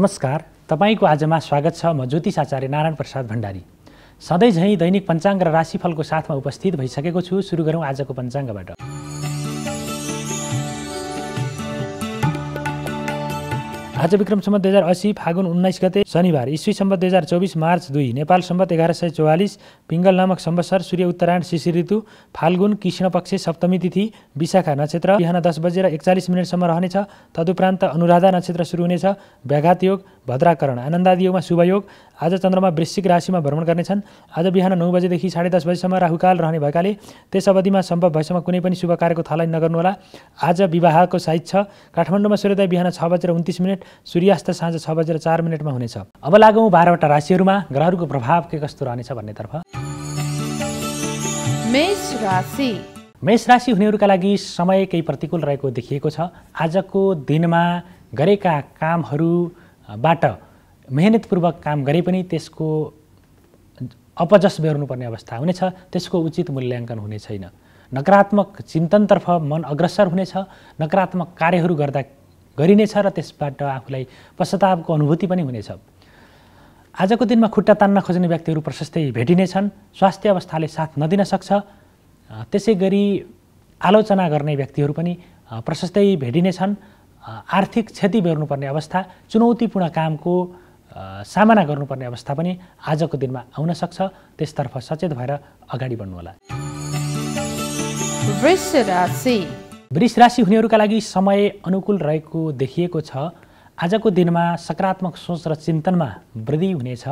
नमस्कार तपाईँको आजमा स्वागत छ म ज्योतिष आचार्य नारायण प्रसाद भण्डारी झैँ दैनिक पञ्चाङ्ग र राशिफलको साथमा उपस्थित भइसकेको छु सुरु गरौँ आजको पञ्चाङ्गबाट आज विक्रम सम्बत दुई हजार असी फागुन उन्नाइस गते शनिबार इस्वी सम्बत दुई हजार चौबिस मार्च दुई नेपाल सम्बत एघार सय चौवालिस पिङ्गल नामक सम्बसर सूर्य उत्तरायण शिशिर ऋतु फाल्गुन कृष्ण पक्ष सप्तमी तिथि विशाखा नक्षत्र बिहान दस बजेर एकचालिस मिनटसम्म रहनेछ तदुपरान्त अनुराधा नक्षत्र सुरु हुनेछ व्याघात योग भद्राकरण आनन्दादि योगमा शुभयोग आज चन्द्रमा वृश्चिक राशिमा भ्रमण गर्नेछन् आज बिहान नौ बजेदेखि साढे दस बजीसम्म राहुकाल रहने भएकाले त्यस अवधिमा सम्भव भएसम्म कुनै पनि शुभ कार्यको थालनी नगर्नुहोला आज विवाहको साइज छ काठमाडौँमा सूर्योदय बिहान छ बजेर उन्तिस मिनट सूर्यास्त साँझ छ बजेर चार मिनटमा हुनेछ अब लागौँ बाह्रवटा राशिहरूमा ग्रहहरूको प्रभाव के कस्तो रहनेछ भन्नेतर्फ मेष राशि हुनेहरूका लागि समय केही प्रतिकूल रहेको देखिएको छ आजको दिनमा गरेका कामहरूबाट मेहनतपूर्वक काम गरे पनि त्यसको अपजस बेहोर्नुपर्ने अवस्था हुनेछ त्यसको उचित मूल्याङ्कन हुने छैन नकारात्मक चिन्तनतर्फ मन अग्रसर हुनेछ नकारात्मक कार्यहरू गर्दा गरिनेछ र त्यसबाट आफूलाई पश्चातापको अनुभूति पनि हुनेछ आजको दिनमा खुट्टा तान्न खोज्ने व्यक्तिहरू प्रशस्तै भेटिनेछन् स्वास्थ्य अवस्थाले साथ नदिन सक्छ त्यसै गरी आलोचना गर्ने व्यक्तिहरू पनि प्रशस्तै भेटिनेछन् आर्थिक क्षति बेर्नुपर्ने अवस्था चुनौतीपूर्ण कामको सामना गर्नुपर्ने अवस्था पनि आजको दिनमा आउन सक्छ त्यसतर्फ सचेत भएर अगाडि बढ्नुहोला वृष राशि हुनेहरूका लागि समय अनुकूल रहेको देखिएको छ आजको दिनमा सकारात्मक सोच र चिन्तनमा वृद्धि हुनेछ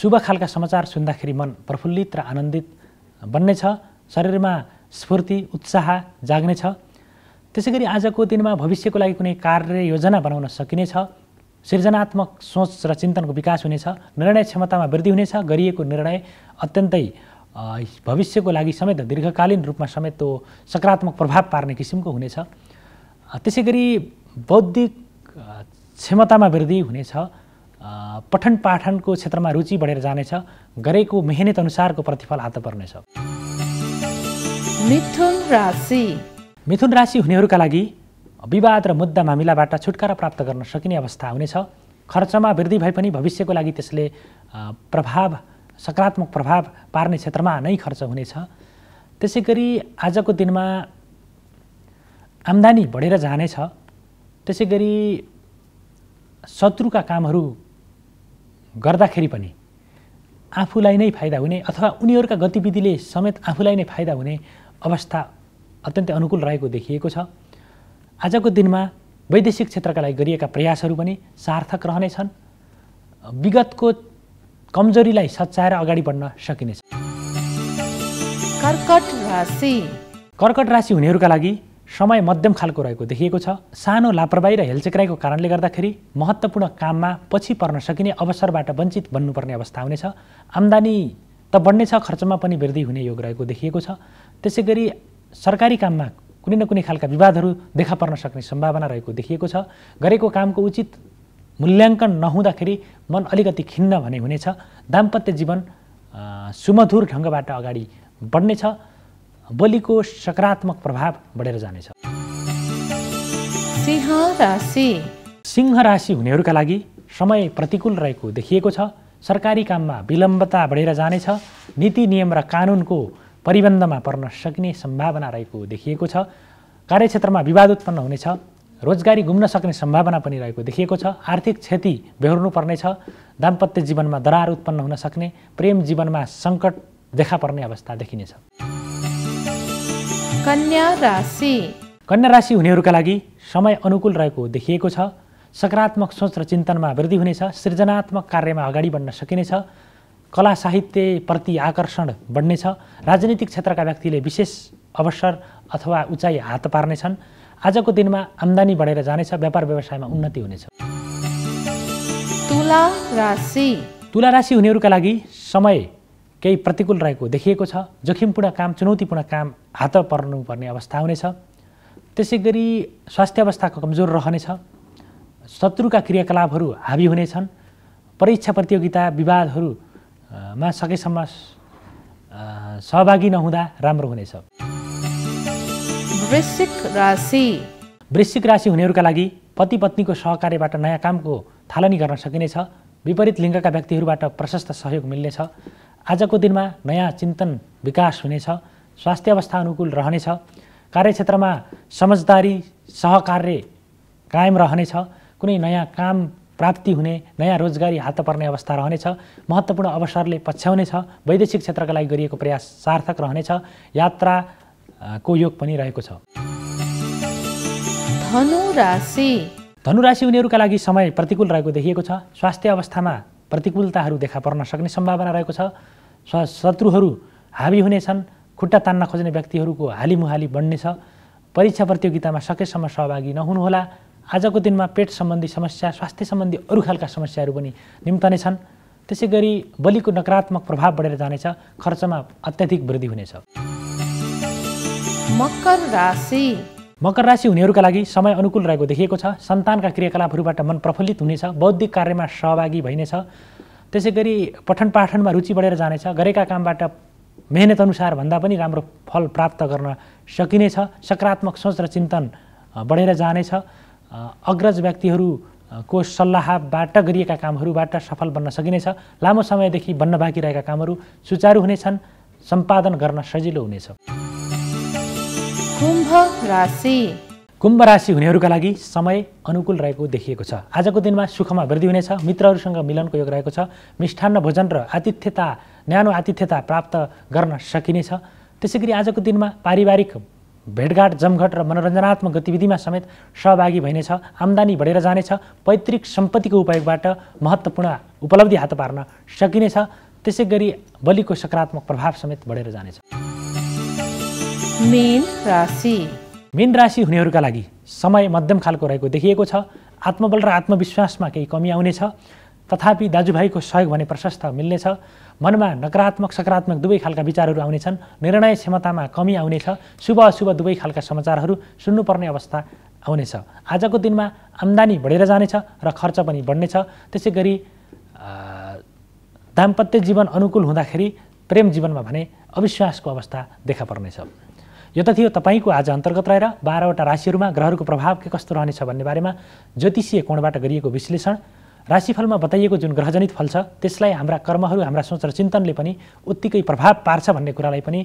शुभ खालका समाचार सुन्दाखेरि मन प्रफुल्लित र आनन्दित बन्नेछ शरीरमा स्फूर्ति उत्साह जाग्नेछ त्यसै गरी आजको दिनमा भविष्यको लागि कुनै कार्य योजना बनाउन सकिनेछ सृजनात्मक सोच र चिन्तनको विकास हुनेछ निर्णय क्षमतामा वृद्धि हुनेछ गरिएको निर्णय अत्यन्तै भविष्यको लागि समेत दीर्घकालीन रूपमा समेत त्यो सकारात्मक प्रभाव पार्ने किसिमको हुनेछ त्यसै गरी बौद्धिक क्षमतामा वृद्धि हुनेछ पठन पाठनको क्षेत्रमा रुचि बढेर जानेछ गरेको मेहनत अनुसारको प्रतिफल हात पर्नेछ मिथुन राशि मिथुन राशि हुनेहरूका लागि विवाद र मुद्दा मामिलाबाट छुटकारा प्राप्त गर्न सकिने अवस्था हुनेछ खर्चमा वृद्धि भए पनि भविष्यको लागि त्यसले प्रभाव सकारात्मक प्रभाव पार्ने क्षेत्रमा नै खर्च हुनेछ त्यसै गरी आजको दिनमा आम्दानी बढेर जानेछ त्यसै गरी शत्रुका कामहरू गर्दाखेरि पनि आफूलाई नै फाइदा हुने अथवा उनीहरूका गतिविधिले समेत आफूलाई नै फाइदा हुने अवस्था अत्यन्तै अनुकूल रहेको देखिएको छ आजको दिनमा वैदेशिक क्षेत्रका लागि गरिएका प्रयासहरू पनि सार्थक रहनेछन् विगतको कमजोरीलाई सच्याएर अगाडि बढ्न सकिनेछ कर्कट राशि कर्कट राशि हुनेहरूका लागि समय मध्यम खालको रहेको देखिएको छ सानो लापरवाही र हेलचेक्राइको कारणले गर्दाखेरि महत्त्वपूर्ण काममा पछि पर्न सकिने अवसरबाट वञ्चित बन्नुपर्ने अवस्था हुनेछ आम्दानी त बढ्नेछ खर्चमा पनि वृद्धि हुने योग रहेको देखिएको छ त्यसै गरी सरकारी काममा कुनै न कुनै खालका विवादहरू देखा पर्न सक्ने सम्भावना रहेको देखिएको छ गरेको कामको उचित मूल्याङ्कन नहुँदाखेरि मन अलिकति खिन्न भने हुनेछ दाम्पत्य जीवन सुमधुर ढङ्गबाट अगाडि बढ्नेछ बोलीको सकारात्मक प्रभाव बढेर जानेछ सिंह राशि सिंह राशि हुनेहरूका लागि समय प्रतिकूल रहेको देखिएको छ सरकारी काममा विलम्बता बढेर जानेछ नीति नियम र कानुनको परिबन्धमा पर्न सक्ने सम्भावना रहेको देखिएको छ कार्यक्षेत्रमा विवाद उत्पन्न हुनेछ रोजगारी गुम्न सक्ने सम्भावना पनि रहेको देखिएको छ आर्थिक क्षति बेहोर्नुपर्नेछ दाम्पत्य जीवनमा दरार उत्पन्न हुन सक्ने प्रेम जीवनमा सङ्कट देखा पर्ने अवस्था देखिनेछ कन्या राशि कन्या राशि हुनेहरूका लागि समय अनुकूल रहेको देखिएको छ सकारात्मक सोच र चिन्तनमा वृद्धि हुनेछ सृजनात्मक कार्यमा अगाडि बढ्न सकिनेछ कला साहित्यप्रति आकर्षण बढ्नेछ राजनीतिक क्षेत्रका व्यक्तिले विशेष अवसर अथवा उचाइ हात पार्नेछन् आजको दिनमा आम्दानी बढेर जानेछ व्यापार व्यवसायमा उन्नति हुनेछ तुला राशि तुला राशि हुनेहरूका लागि समय केही प्रतिकूल रहेको देखिएको छ जोखिमपूर्ण काम चुनौतीपूर्ण काम हात पर्नुपर्ने अवस्था हुनेछ त्यसै गरी स्वास्थ्य अवस्था कमजोर रहनेछ शत्रुका क्रियाकलापहरू हाबी हुनेछन् परीक्षा प्रतियोगिता विवादहरूमा सकेसम्म सहभागी नहुँदा राम्रो हुनेछ वृश्चिक राशि वृश्चिक राशि हुनेहरूका लागि पति पत्नीको सहकार्यबाट नयाँ कामको थालनी गर्न सकिनेछ विपरीत लिङ्गका व्यक्तिहरूबाट प्रशस्त सहयोग मिल्नेछ आजको दिनमा नयाँ चिन्तन विकास हुनेछ स्वास्थ्य अवस्था अनुकूल रहनेछ कार्यक्षेत्रमा समझदारी सहकार्य कायम रहनेछ कुनै नयाँ काम प्राप्ति हुने नयाँ रोजगारी हात पर्ने अवस्था रहनेछ महत्त्वपूर्ण अवसरले पछ्याउनेछ वैदेशिक क्षेत्रका लागि गरिएको प्रयास सार्थक रहनेछ यात्रा को योग पनि रहेको छ धनु राशि धनु राशि उनीहरूका लागि समय प्रतिकूल रहेको देखिएको छ स्वास्थ्य अवस्थामा प्रतिकूलताहरू देखा पर्न सक्ने सम्भावना रहेको छ शत्रुहरू हावी हुनेछन् खुट्टा तान्न खोज्ने व्यक्तिहरूको हालीमुहाली बढ्नेछ परीक्षा प्रतियोगितामा सकेसम्म सहभागी नहुनुहोला आजको दिनमा पेट सम्बन्धी समस्या स्वास्थ्य सम्बन्धी अरू खालका समस्याहरू पनि निम्तने छन् त्यसै गरी बलिको नकारात्मक प्रभाव बढेर जानेछ खर्चमा अत्याधिक वृद्धि हुनेछ मकर राशि मकर राशि हुनेहरूका लागि समय अनुकूल रहेको देखिएको छ सन्तानका क्रियाकलापहरूबाट मन प्रफुल्लित हुनेछ बौद्धिक कार्यमा सहभागी भइनेछ त्यसै गरी पठन पाठनमा रुचि बढेर जानेछ गरेका कामबाट मेहनत अनुसार भन्दा पनि राम्रो फल प्राप्त गर्न सकिनेछ सकारात्मक सोच र चिन्तन बढेर जानेछ अग्रज व्यक्तिहरूको सल्लाहबाट गरिएका कामहरूबाट सफल बन्न सकिनेछ लामो समयदेखि बन्न बाँकी रहेका कामहरू सुचारू हुनेछन् सम्पादन गर्न सजिलो हुनेछ कुम्भ राशि कुम्भ राशि हुनेहरूका लागि समय अनुकूल रहेको देखिएको छ आजको दिनमा सुखमा वृद्धि हुनेछ मित्रहरूसँग मिलनको योग रहेको छ मिष्ठान्न भोजन र आतिथ्यता न्यानो आतिथ्यता प्राप्त गर्न सकिनेछ त्यसै गरी आजको दिनमा पारिवारिक भेटघाट जमघट र मनोरञ्जनात्मक गतिविधिमा समेत सहभागी भइनेछ आम्दानी बढेर जानेछ पैतृक सम्पत्तिको उपयोगबाट महत्त्वपूर्ण उपलब्धि हात पार्न सकिनेछ त्यसै गरी बलिको सकारात्मक प्रभाव समेत बढेर जानेछ मेन राशि मेन राशि हुनेहरूका लागि समय मध्यम खालको रहेको देखिएको छ आत्मबल र आत्मविश्वासमा केही कमी आउनेछ तथापि दाजुभाइको सहयोग भने प्रशस्त मिल्नेछ मनमा नकारात्मक सकारात्मक दुवै खालका विचारहरू आउनेछन् निर्णय क्षमतामा कमी आउनेछ शुभ अशुभ दुवै खालका समाचारहरू सुन्नुपर्ने अवस्था आउनेछ आजको दिनमा आम्दानी बढेर जानेछ र खर्च पनि बढ्नेछ त्यसै गरी दाम्पत्य जीवन अनुकूल हुँदाखेरि प्रेम जीवनमा भने अविश्वासको अवस्था देखा पर्नेछ यो त थियो तपाईँको आज अन्तर्गत रहेर बाह्रवटा राशिहरूमा ग्रहहरूको प्रभाव के कस्तो रहनेछ भन्ने बारेमा ज्योतिषीय कोणबाट गरिएको विश्लेषण राशिफलमा बताइएको जुन ग्रहजनित फल छ त्यसलाई हाम्रा कर्महरू हाम्रा सोच र चिन्तनले पनि उत्तिकै प्रभाव पार्छ भन्ने कुरालाई पनि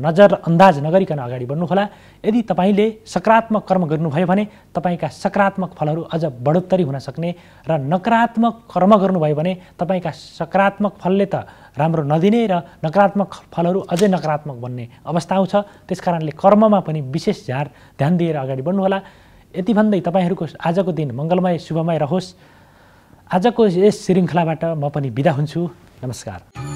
नजर अन्दाज नगरिकन अगाडि बढ्नुहोला यदि तपाईँले सकारात्मक कर्म गर्नुभयो भने तपाईँका सकारात्मक फलहरू अझ बढोत्तरी हुन सक्ने र नकारात्मक कर्म गर्नुभयो भने तपाईँका सकारात्मक फलले त राम्रो नदिने र नकारात्मक फलहरू अझै नकारात्मक बन्ने अवस्था आउँछ त्यस कारणले कर्ममा पनि विशेष झार ध्यान दिएर अगाडि बढ्नुहोला यति भन्दै तपाईँहरूको आजको दिन मङ्गलमय शुभमय रहोस् आजको यस श्रृङ्खलाबाट म पनि बिदा हुन्छु नमस्कार